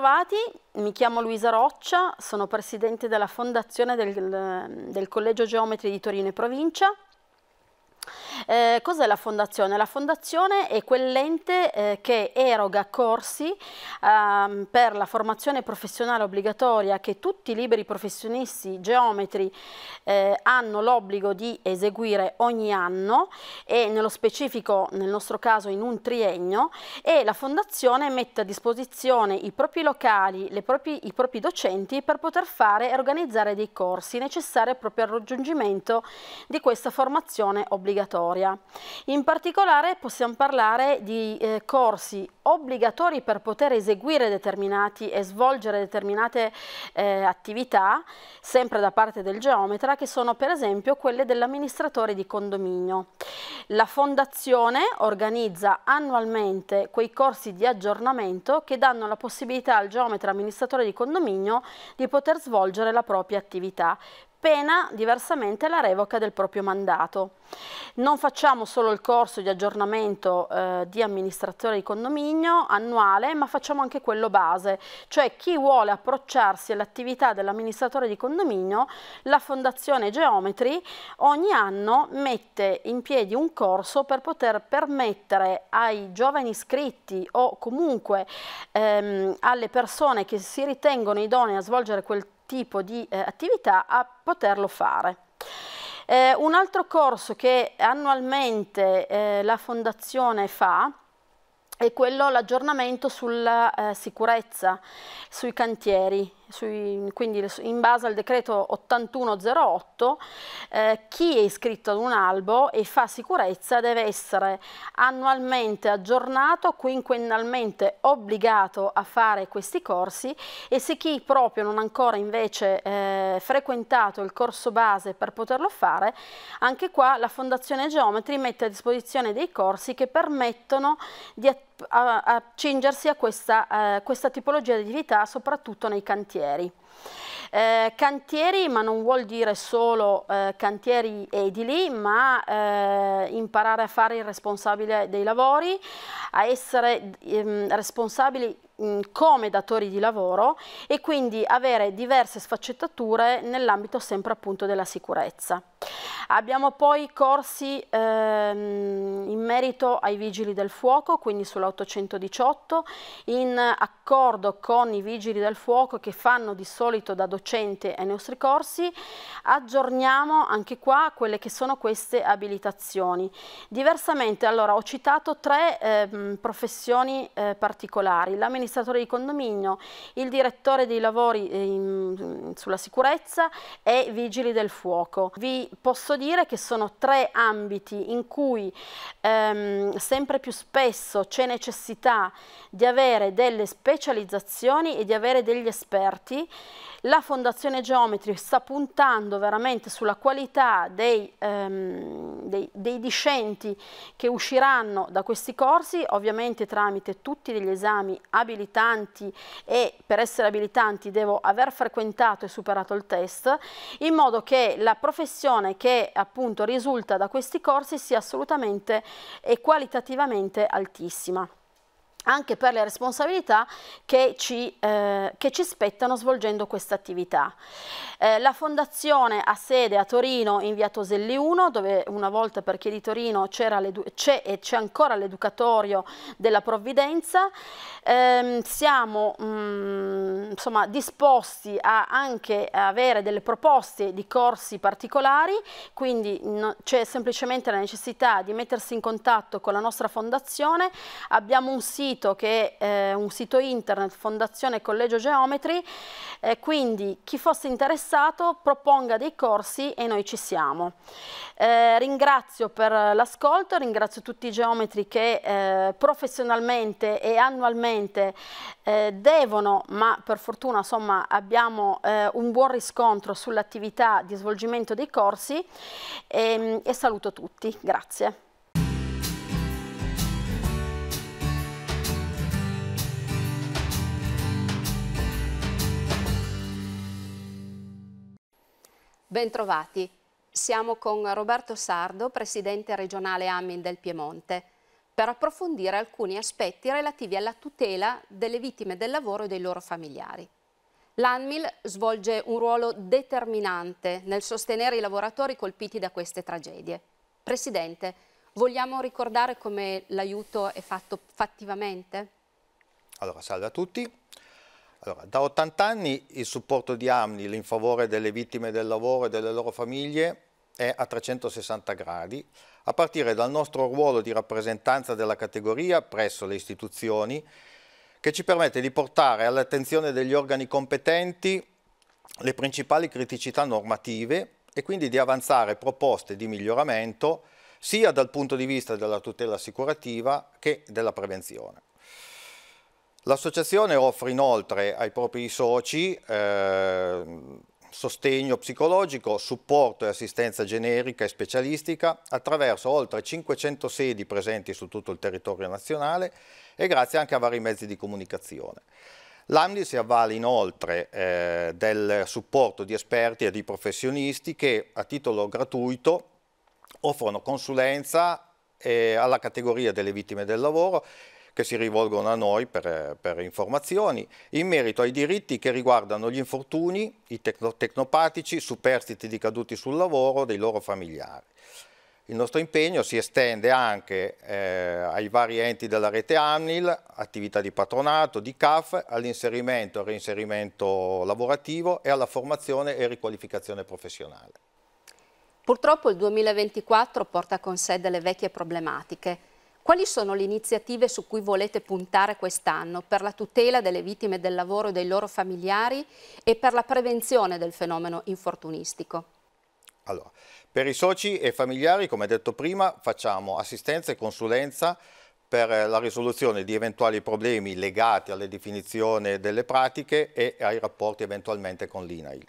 Bentrovati, mi chiamo Luisa Roccia, sono presidente della fondazione del, del Collegio Geometri di Torino e Provincia eh, cos'è la fondazione? La fondazione è quell'ente eh, che eroga corsi ehm, per la formazione professionale obbligatoria che tutti i liberi professionisti geometri eh, hanno l'obbligo di eseguire ogni anno e nello specifico nel nostro caso in un triennio e la fondazione mette a disposizione i propri locali, propri, i propri docenti per poter fare e organizzare dei corsi necessari proprio al raggiungimento di questa formazione obbligatoria obbligatoria. In particolare possiamo parlare di eh, corsi obbligatori per poter eseguire determinati e svolgere determinate eh, attività, sempre da parte del geometra, che sono per esempio quelle dell'amministratore di condominio. La fondazione organizza annualmente quei corsi di aggiornamento che danno la possibilità al geometra amministratore di condominio di poter svolgere la propria attività pena diversamente la revoca del proprio mandato. Non facciamo solo il corso di aggiornamento eh, di amministratore di condominio annuale, ma facciamo anche quello base, cioè chi vuole approcciarsi all'attività dell'amministratore di condominio, la Fondazione Geometri ogni anno mette in piedi un corso per poter permettere ai giovani iscritti o comunque ehm, alle persone che si ritengono idonee a svolgere quel tipo di eh, attività a poterlo fare. Eh, un altro corso che annualmente eh, la Fondazione fa è quello l'aggiornamento sulla eh, sicurezza sui cantieri sui, quindi in base al decreto 8108, eh, chi è iscritto ad un albo e fa sicurezza deve essere annualmente aggiornato, quinquennalmente obbligato a fare questi corsi e se chi proprio non ha ancora invece eh, frequentato il corso base per poterlo fare, anche qua la Fondazione Geometri mette a disposizione dei corsi che permettono di attivare a, accingersi a questa, eh, questa tipologia di attività soprattutto nei cantieri. Eh, cantieri, ma non vuol dire solo eh, cantieri edili, ma eh, imparare a fare il responsabile dei lavori, a essere ehm, responsabili mh, come datori di lavoro e quindi avere diverse sfaccettature nell'ambito sempre appunto della sicurezza. Abbiamo poi corsi ehm, in merito ai vigili del fuoco, quindi sull'818, in accordo con i vigili del fuoco che fanno di solito da docente ai nostri corsi, aggiorniamo anche qua quelle che sono queste abilitazioni. Diversamente, allora, ho citato tre ehm, professioni eh, particolari, l'amministratore di condominio, il direttore dei lavori eh, in, sulla sicurezza e vigili del fuoco. Vi posso dire che sono tre ambiti in cui ehm, sempre più spesso c'è necessità di avere delle specializzazioni e di avere degli esperti. La Fondazione Geometri sta puntando veramente sulla qualità dei, ehm, dei, dei discenti che usciranno da questi corsi, ovviamente tramite tutti gli esami abilitanti e per essere abilitanti devo aver frequentato e superato il test, in modo che la professione che appunto risulta da questi corsi sia assolutamente e qualitativamente altissima anche per le responsabilità che ci, eh, che ci spettano svolgendo questa attività. Eh, la fondazione ha sede a Torino in via Toselli 1 dove una volta per chi di Torino c'è e c'è ancora l'educatorio della provvidenza. Eh, siamo mh, mm, insomma, disposti a anche avere delle proposte di corsi particolari, quindi no, c'è semplicemente la necessità di mettersi in contatto con la nostra fondazione. Abbiamo un sito sito che è eh, un sito internet Fondazione Collegio Geometri, eh, quindi chi fosse interessato proponga dei corsi e noi ci siamo. Eh, ringrazio per l'ascolto, ringrazio tutti i geometri che professionalmente e annualmente devono, ma per fortuna insomma, abbiamo un buon riscontro sull'attività di svolgimento dei corsi e, ehm, e saluto tutti, grazie. Bentrovati. Siamo con Roberto Sardo, presidente regionale Amin del Piemonte, per approfondire alcuni aspetti relativi alla tutela delle vittime del lavoro e dei loro familiari. L'ANMIL svolge un ruolo determinante nel sostenere i lavoratori colpiti da queste tragedie. Presidente, vogliamo ricordare come l'aiuto è fatto fattivamente? Allora, salve a tutti. Allora, da 80 anni il supporto di Amnil in favore delle vittime del lavoro e delle loro famiglie è a 360 gradi, a partire dal nostro ruolo di rappresentanza della categoria presso le istituzioni, che ci permette di portare all'attenzione degli organi competenti le principali criticità normative e quindi di avanzare proposte di miglioramento sia dal punto di vista della tutela assicurativa che della prevenzione. L'associazione offre inoltre ai propri soci eh, sostegno psicologico, supporto e assistenza generica e specialistica attraverso oltre 500 sedi presenti su tutto il territorio nazionale e grazie anche a vari mezzi di comunicazione. L'AMDI si avvale inoltre eh, del supporto di esperti e di professionisti che a titolo gratuito offrono consulenza eh, alla categoria delle vittime del lavoro che si rivolgono a noi per, per informazioni in merito ai diritti che riguardano gli infortuni, i tecno tecnopatici, superstiti di caduti sul lavoro dei loro familiari. Il nostro impegno si estende anche eh, ai vari enti della rete ANIL, attività di patronato, di CAF, all'inserimento e reinserimento lavorativo e alla formazione e riqualificazione professionale. Purtroppo il 2024 porta con sé delle vecchie problematiche quali sono le iniziative su cui volete puntare quest'anno per la tutela delle vittime del lavoro e dei loro familiari e per la prevenzione del fenomeno infortunistico? Allora, per i soci e familiari, come detto prima, facciamo assistenza e consulenza per la risoluzione di eventuali problemi legati alla definizione delle pratiche e ai rapporti eventualmente con l'INAIL.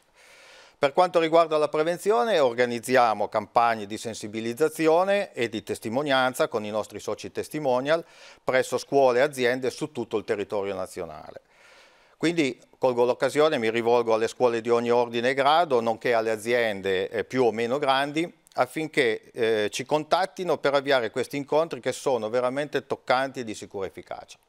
Per quanto riguarda la prevenzione, organizziamo campagne di sensibilizzazione e di testimonianza con i nostri soci testimonial presso scuole e aziende su tutto il territorio nazionale. Quindi colgo l'occasione, mi rivolgo alle scuole di ogni ordine e grado, nonché alle aziende eh, più o meno grandi, affinché eh, ci contattino per avviare questi incontri che sono veramente toccanti e di sicura efficacia.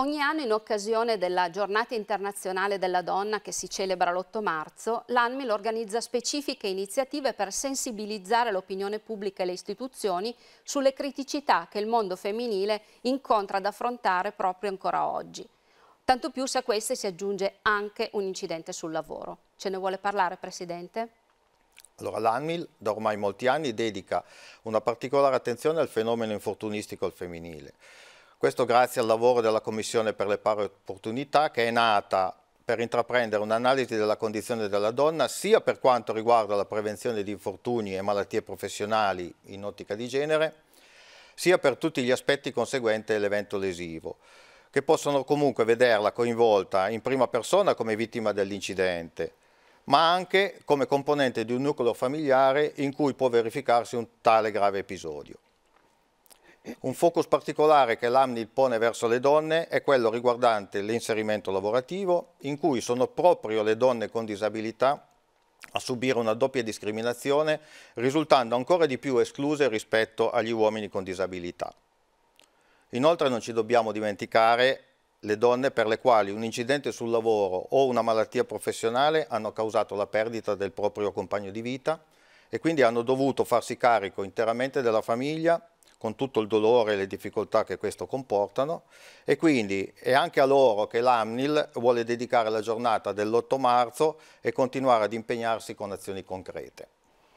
Ogni anno in occasione della giornata internazionale della donna che si celebra l'8 marzo, l'ANMIL organizza specifiche iniziative per sensibilizzare l'opinione pubblica e le istituzioni sulle criticità che il mondo femminile incontra ad affrontare proprio ancora oggi. Tanto più se a queste si aggiunge anche un incidente sul lavoro. Ce ne vuole parlare, Presidente? Allora, l'ANMIL da ormai molti anni dedica una particolare attenzione al fenomeno infortunistico al femminile. Questo grazie al lavoro della Commissione per le pari opportunità che è nata per intraprendere un'analisi della condizione della donna sia per quanto riguarda la prevenzione di infortuni e malattie professionali in ottica di genere, sia per tutti gli aspetti conseguenti all'evento lesivo, che possono comunque vederla coinvolta in prima persona come vittima dell'incidente, ma anche come componente di un nucleo familiare in cui può verificarsi un tale grave episodio. Un focus particolare che l'AMNIL pone verso le donne è quello riguardante l'inserimento lavorativo, in cui sono proprio le donne con disabilità a subire una doppia discriminazione, risultando ancora di più escluse rispetto agli uomini con disabilità. Inoltre non ci dobbiamo dimenticare le donne per le quali un incidente sul lavoro o una malattia professionale hanno causato la perdita del proprio compagno di vita e quindi hanno dovuto farsi carico interamente della famiglia con tutto il dolore e le difficoltà che questo comportano e quindi è anche a loro che l'AMNIL vuole dedicare la giornata dell'8 marzo e continuare ad impegnarsi con azioni concrete.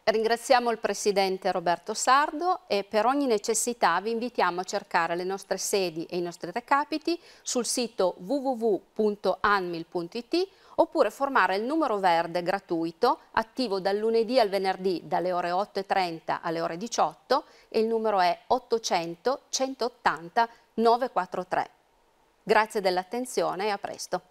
Ringraziamo il Presidente Roberto Sardo e per ogni necessità vi invitiamo a cercare le nostre sedi e i nostri recapiti sul sito www.anmil.it oppure formare il numero verde gratuito attivo dal lunedì al venerdì dalle ore 8.30 alle ore 18 e il numero è 800 180 943. Grazie dell'attenzione e a presto.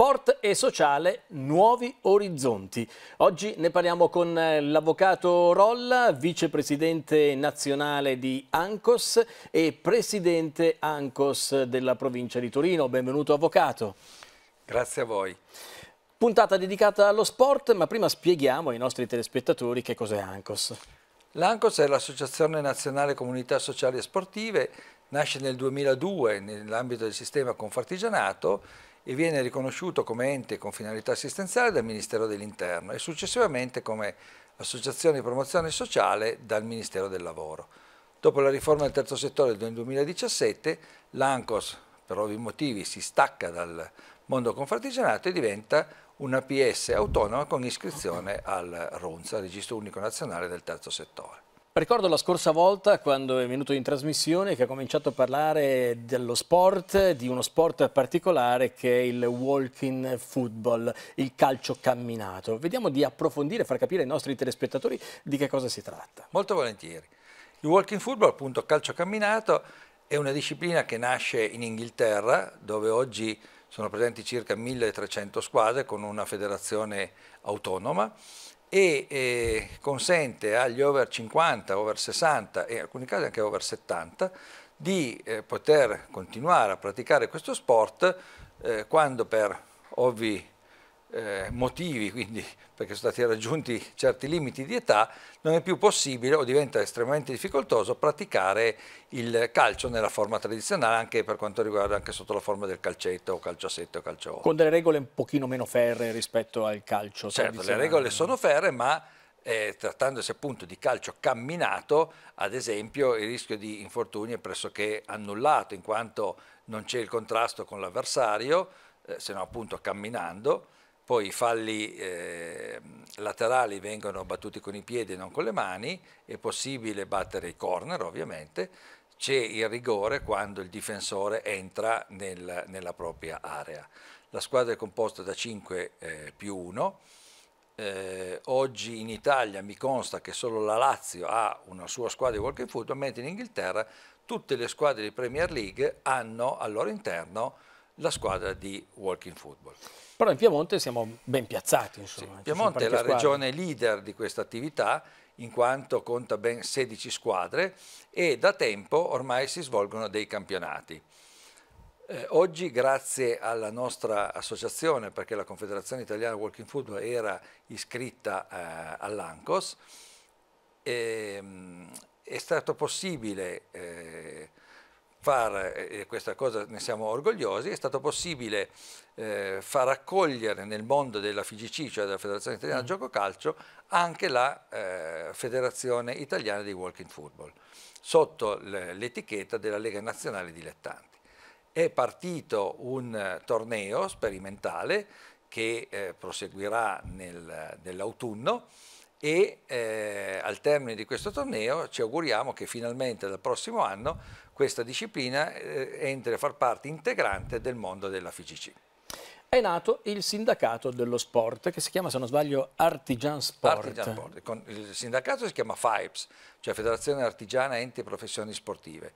Sport e sociale, nuovi orizzonti. Oggi ne parliamo con eh, l'avvocato Rolla, vicepresidente nazionale di Ancos e presidente Ancos della provincia di Torino. Benvenuto avvocato. Grazie a voi. Puntata dedicata allo sport, ma prima spieghiamo ai nostri telespettatori che cos'è Ancos. L'Ancos è l'Associazione Nazionale Comunità Sociali e Sportive, nasce nel 2002 nell'ambito del sistema Confartigianato e viene riconosciuto come ente con finalità assistenziale dal Ministero dell'Interno e successivamente come associazione di promozione sociale dal Ministero del Lavoro. Dopo la riforma del terzo settore del 2017, l'ANCOS per ovvi motivi si stacca dal mondo confartigianato e diventa una PS autonoma con iscrizione al RUNSA, Registro Unico Nazionale del Terzo Settore. Ricordo la scorsa volta quando è venuto in trasmissione che ha cominciato a parlare dello sport, di uno sport particolare che è il walking football, il calcio camminato. Vediamo di approfondire, e far capire ai nostri telespettatori di che cosa si tratta. Molto volentieri. Il walking football, appunto calcio camminato, è una disciplina che nasce in Inghilterra dove oggi sono presenti circa 1300 squadre con una federazione autonoma e eh, consente agli over 50, over 60 e in alcuni casi anche over 70 di eh, poter continuare a praticare questo sport eh, quando per ovvi eh, motivi, quindi perché sono stati raggiunti certi limiti di età, non è più possibile o diventa estremamente difficoltoso praticare il calcio nella forma tradizionale, anche per quanto riguarda anche sotto la forma del calcetto o calciassetto o calcio. a Con delle regole un pochino meno ferre rispetto al calcio. Certo, le regole sono ferre, ma eh, trattandosi appunto di calcio camminato, ad esempio il rischio di infortuni è pressoché annullato in quanto non c'è il contrasto con l'avversario, eh, se no appunto camminando poi i falli eh, laterali vengono battuti con i piedi e non con le mani, è possibile battere i corner ovviamente, c'è il rigore quando il difensore entra nel, nella propria area. La squadra è composta da 5 eh, più 1, eh, oggi in Italia mi consta che solo la Lazio ha una sua squadra di walking football, mentre in Inghilterra tutte le squadre di Premier League hanno al loro interno la squadra di walking football. Però in Piemonte siamo ben piazzati. Insomma. Sì, Piemonte è la squadre. regione leader di questa attività in quanto conta ben 16 squadre e da tempo ormai si svolgono dei campionati. Eh, oggi grazie alla nostra associazione, perché la Confederazione Italiana Walking Football era iscritta eh, all'ANCOS, ehm, è stato possibile eh, fare, e questa cosa ne siamo orgogliosi, è stato possibile eh, far accogliere nel mondo della FIGC, cioè della Federazione Italiana mm. Gioco Calcio, anche la eh, Federazione Italiana di Walking Football, sotto l'etichetta della Lega Nazionale Dilettanti. È partito un torneo sperimentale che eh, proseguirà nel, nell'autunno, e eh, al termine di questo torneo ci auguriamo che finalmente dal prossimo anno questa disciplina eh, entri a far parte integrante del mondo della FICC. È nato il sindacato dello sport che si chiama, se non sbaglio, Artigian Sport. Artigian Sport. Il sindacato si chiama FIPES, cioè Federazione Artigiana Enti e Professioni Sportive.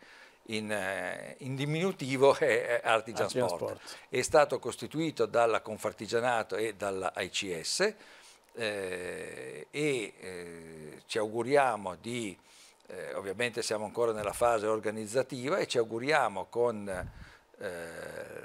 In, eh, in, diminutivo è Artigian, Artigian Sport. Sport. È stato costituito dalla Confartigianato e dalla ICS eh, e eh, ci auguriamo di, eh, ovviamente siamo ancora nella fase organizzativa e ci auguriamo con eh,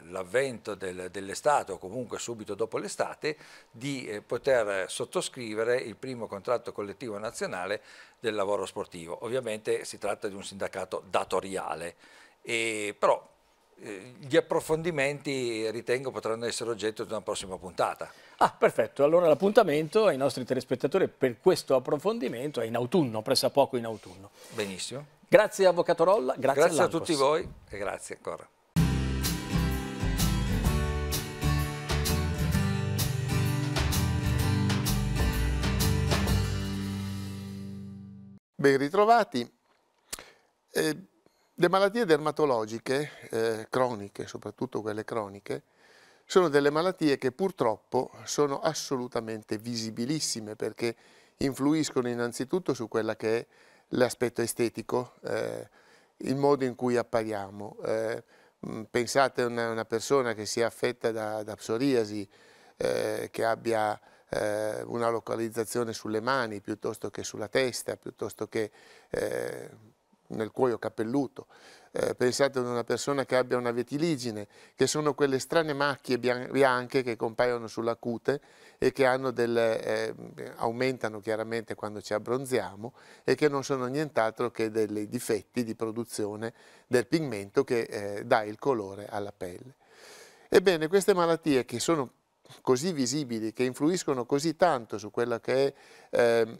l'avvento del, dell'estate o comunque subito dopo l'estate di eh, poter sottoscrivere il primo contratto collettivo nazionale del lavoro sportivo. Ovviamente si tratta di un sindacato datoriale, e, però eh, gli approfondimenti ritengo potranno essere oggetto di una prossima puntata. Ah, perfetto. Allora l'appuntamento ai nostri telespettatori per questo approfondimento è in autunno, poco in autunno. Benissimo. Grazie Avvocato Rolla, grazie, grazie a tutti voi e grazie ancora. Ben ritrovati. Eh le malattie dermatologiche, eh, croniche, soprattutto quelle croniche, sono delle malattie che purtroppo sono assolutamente visibilissime perché influiscono innanzitutto su quello che è l'aspetto estetico, eh, il modo in cui appariamo. Eh, mm, pensate a una, una, persona che sia affetta da, da psoriasi, eh, che abbia eh, una localizzazione sulle mani piuttosto che sulla testa, piuttosto che eh, nel cuoio capelluto, eh, pensate ad una persona che abbia una vetiligine, che sono quelle strane macchie bianche che compaiono sulla cute e che del, eh, aumentano chiaramente quando ci abbronziamo e che non sono nient'altro che dei difetti di produzione del pigmento che eh, dà il colore alla pelle. Ebbene, queste malattie che sono così visibili, che influiscono così tanto su quella che è ehm,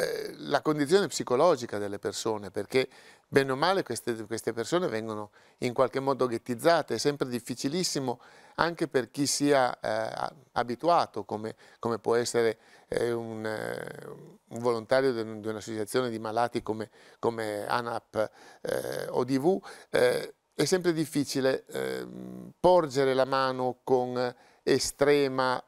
eh, la condizione psicologica delle persone, perché bene o male queste, queste persone vengono in qualche modo ghettizzate, è sempre difficilissimo anche per chi sia eh, abituato, come, come, può essere eh, un, eh, un, volontario di un'associazione di malati come, come ANAP eh, o DV, eh, è sempre difficile ehm, porgere la mano con estrema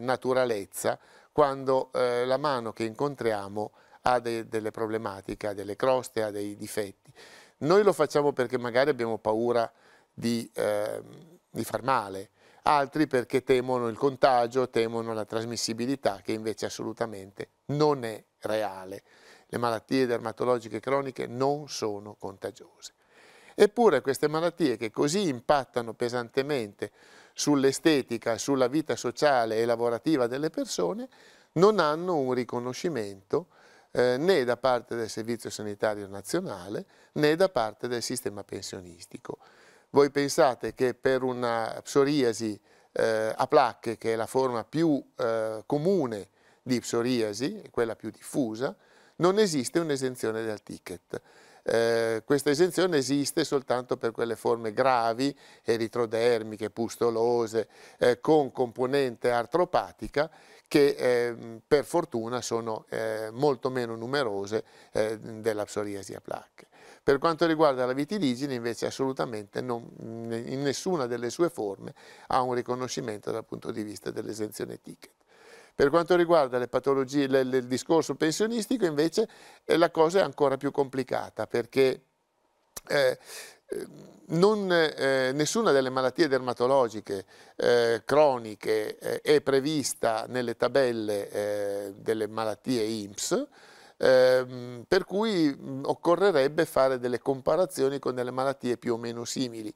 naturalezza quando eh, la mano che incontriamo ha de delle problematiche, ha delle croste, ha dei difetti. Noi lo facciamo perché magari abbiamo paura di, eh, di far male, altri perché temono il contagio, temono la trasmissibilità che invece assolutamente non è reale. Le malattie dermatologiche croniche non sono contagiose. Eppure queste malattie che così impattano pesantemente sull'estetica, sulla vita sociale e lavorativa delle persone, non hanno un riconoscimento eh, né da parte del Servizio Sanitario Nazionale né da parte del sistema pensionistico. Voi pensate che per una psoriasi eh, a placche, che è la forma più eh, comune di psoriasi, quella più diffusa, non esiste un'esenzione dal ticket. Eh, questa esenzione esiste soltanto per quelle forme gravi, eritrodermiche, pustolose, eh, con componente artropatica, che eh, per fortuna sono eh, molto meno numerose eh, della psoriasi a placche. Per quanto riguarda la vitiligine invece assolutamente non, in nessuna delle sue forme ha un riconoscimento dal punto di vista dell'esenzione ticket. Per quanto riguarda le patologie, le, le, il discorso pensionistico invece eh, la cosa è ancora più complicata perché eh, eh, non, eh, nessuna delle malattie dermatologiche eh, croniche eh, è prevista nelle tabelle delle malattie IMSS, ehm, per cui occorrerebbe fare delle comparazioni con delle malattie più o meno simili.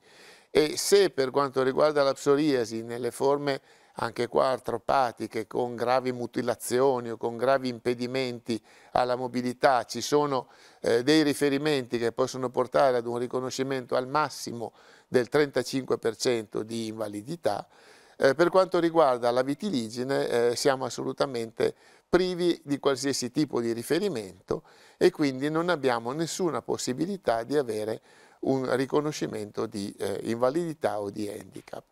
E se per quanto riguarda la psoriasi nelle forme anche qua artropatiche, con gravi mutilazioni o con gravi impedimenti alla mobilità. Ci sono eh, dei riferimenti che possono portare ad un riconoscimento al massimo del 35% di invalidità. Eh, per quanto riguarda la vitiligine eh, siamo assolutamente privi di qualsiasi tipo di riferimento e quindi non abbiamo nessuna possibilità di avere un riconoscimento di eh, invalidità o di handicap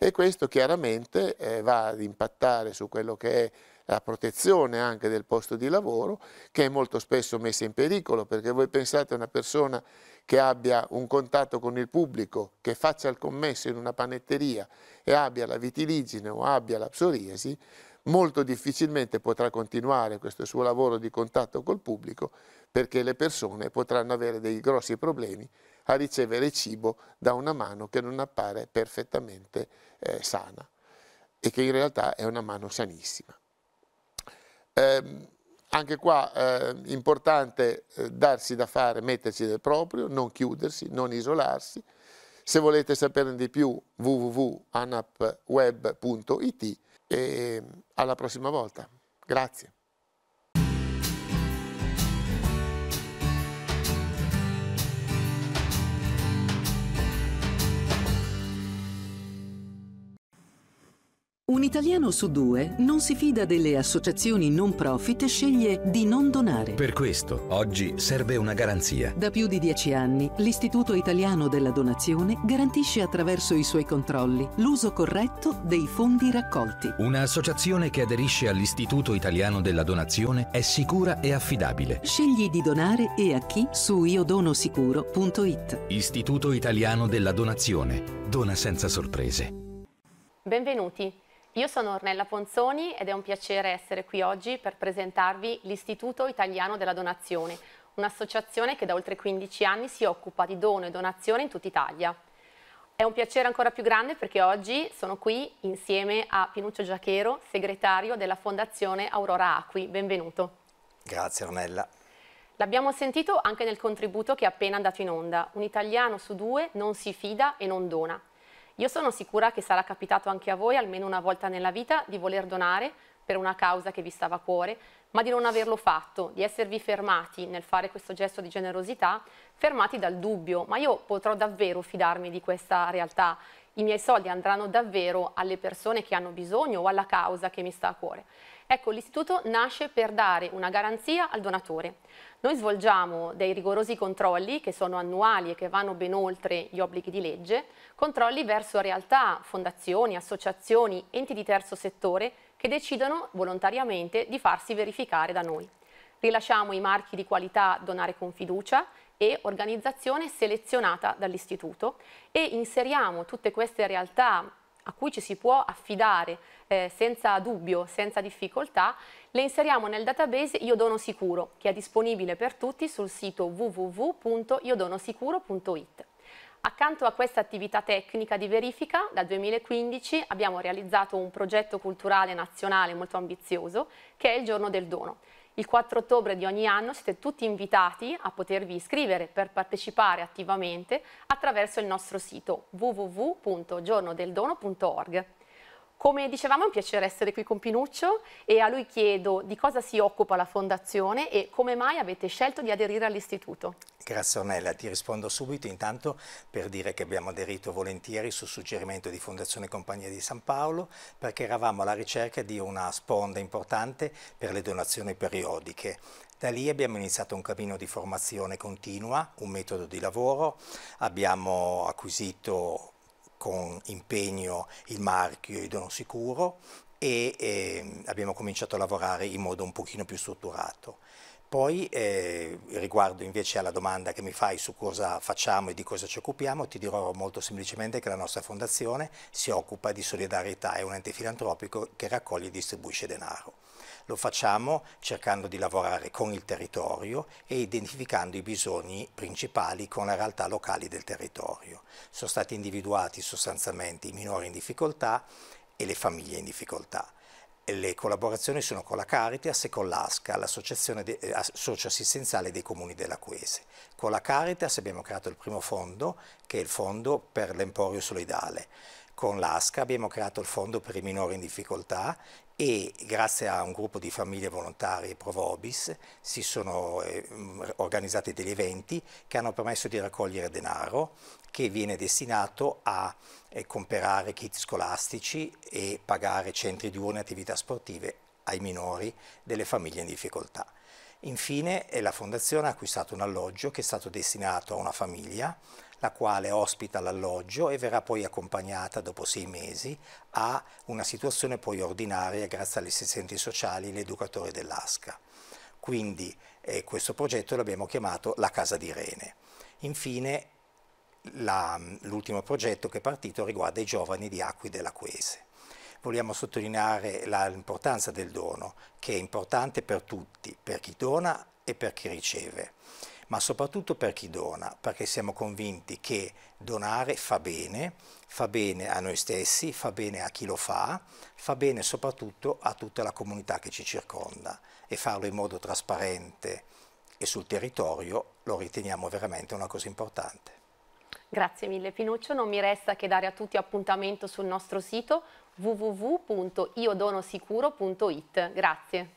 e questo chiaramente eh, va ad impattare su quello che è la protezione anche del posto di lavoro che è molto spesso messa in pericolo perché voi pensate a una persona che abbia un contatto con il pubblico, che faccia il commesso in una panetteria e abbia la vitiligine o abbia la psoriasi, molto difficilmente potrà continuare questo suo lavoro di contatto col pubblico perché le persone potranno avere dei grossi problemi a ricevere cibo da una mano che non appare perfettamente eh, sana e che in realtà è una mano sanissima. Eh, anche qua è eh, importante eh, darsi da fare, metterci del proprio, non chiudersi, non isolarsi. Se volete saperne di più www.anapweb.it e alla prossima volta. Grazie. Un italiano su due non si fida delle associazioni non profit e sceglie di non donare. Per questo, oggi serve una garanzia. Da più di dieci anni, l'Istituto Italiano della Donazione garantisce attraverso i suoi controlli l'uso corretto dei fondi raccolti. Un'associazione che aderisce all'Istituto Italiano della Donazione è sicura e affidabile. Scegli di donare e a chi su iodonosicuro.it. Istituto Italiano della Donazione. Dona senza sorprese. Benvenuti. Io sono Ornella Ponzoni ed è un piacere essere qui oggi per presentarvi l'Istituto Italiano della Donazione, un'associazione che da oltre 15 anni si occupa di dono e donazione in tutta Italia. È un piacere ancora più grande perché oggi sono qui insieme a Pinuccio Giachero, segretario della Fondazione Aurora Acqui. Benvenuto. Grazie Ornella. L'abbiamo sentito anche nel contributo che è appena andato in onda. Un italiano su due non si fida e non dona. Io sono sicura che sarà capitato anche a voi almeno una volta nella vita di voler donare per una causa che vi stava a cuore, ma di non averlo fatto, di esservi fermati nel fare questo gesto di generosità, fermati dal dubbio, ma io potrò davvero fidarmi di questa realtà? I miei soldi andranno davvero alle persone che hanno bisogno o alla causa che mi sta a cuore? Ecco, l'istituto nasce per dare una garanzia al donatore. Noi svolgiamo dei rigorosi controlli che sono annuali e che vanno ben oltre gli obblighi di legge, controlli verso realtà, fondazioni, associazioni, enti di terzo settore che decidono volontariamente di farsi verificare da noi. Rilasciamo i marchi di qualità Donare con fiducia e organizzazione selezionata dall'istituto e inseriamo tutte queste realtà a cui ci si può affidare eh, senza dubbio, senza difficoltà, le inseriamo nel database Iodono Sicuro, che è disponibile per tutti sul sito www.iodonosicuro.it. Accanto a questa attività tecnica di verifica, dal 2015 abbiamo realizzato un progetto culturale nazionale molto ambizioso, che è il Giorno del Dono. Il 4 ottobre di ogni anno siete tutti invitati a potervi iscrivere per partecipare attivamente attraverso il nostro sito www.giornodeldono.org. Come dicevamo è un piacere essere qui con Pinuccio e a lui chiedo di cosa si occupa la Fondazione e come mai avete scelto di aderire all'Istituto. Grazie Ornella, ti rispondo subito intanto per dire che abbiamo aderito volentieri su suggerimento di Fondazione Compagnia di San Paolo perché eravamo alla ricerca di una sponda importante per le donazioni periodiche. Da lì abbiamo iniziato un cammino di formazione continua, un metodo di lavoro, abbiamo acquisito con impegno il marchio Idon Sicuro e eh, abbiamo cominciato a lavorare in modo un pochino più strutturato. Poi eh, riguardo invece alla domanda che mi fai su cosa facciamo e di cosa ci occupiamo, ti dirò molto semplicemente che la nostra fondazione si occupa di solidarietà, è un ente filantropico che raccoglie e distribuisce denaro. Lo facciamo cercando di lavorare con il territorio e identificando i bisogni principali con le realtà locali del territorio. Sono stati individuati sostanzialmente i minori in difficoltà e le famiglie in difficoltà le collaborazioni sono con la Caritas e con l'ASCA, l'Associazione eh, Socioassistenziale dei Comuni della Quese. Con la Caritas abbiamo creato il primo fondo, che è il Fondo per l'Emporio Solidale. Con l'ASCA abbiamo creato il Fondo per i minori in difficoltà e grazie a un gruppo di famiglie volontarie Provobis si sono eh, organizzati degli eventi che hanno permesso di raccogliere denaro che viene destinato a eh, comprare kit scolastici e pagare centri di urne e attività sportive ai minori delle famiglie in difficoltà. Infine eh, la fondazione ha acquistato un alloggio che è stato destinato a una famiglia la quale ospita l'alloggio e verrà poi accompagnata dopo sei mesi a una situazione poi ordinaria grazie agli assistenti sociali e l'educatore dell'ASCA. Quindi eh, questo progetto l'abbiamo chiamato La Casa di Rene. Infine l'ultimo progetto che è partito riguarda i giovani di Acqui della Quese. Vogliamo sottolineare l'importanza del dono, che è importante per tutti, per chi dona e per chi riceve ma soprattutto per chi dona, perché siamo convinti che donare fa bene, fa bene a noi stessi, fa bene a chi lo fa, fa bene soprattutto a tutta la comunità che ci circonda e farlo in modo trasparente e sul territorio lo riteniamo veramente una cosa importante. Grazie mille Pinuccio, non mi resta che dare a tutti appuntamento sul nostro sito www.iodonosicuro.it. Grazie.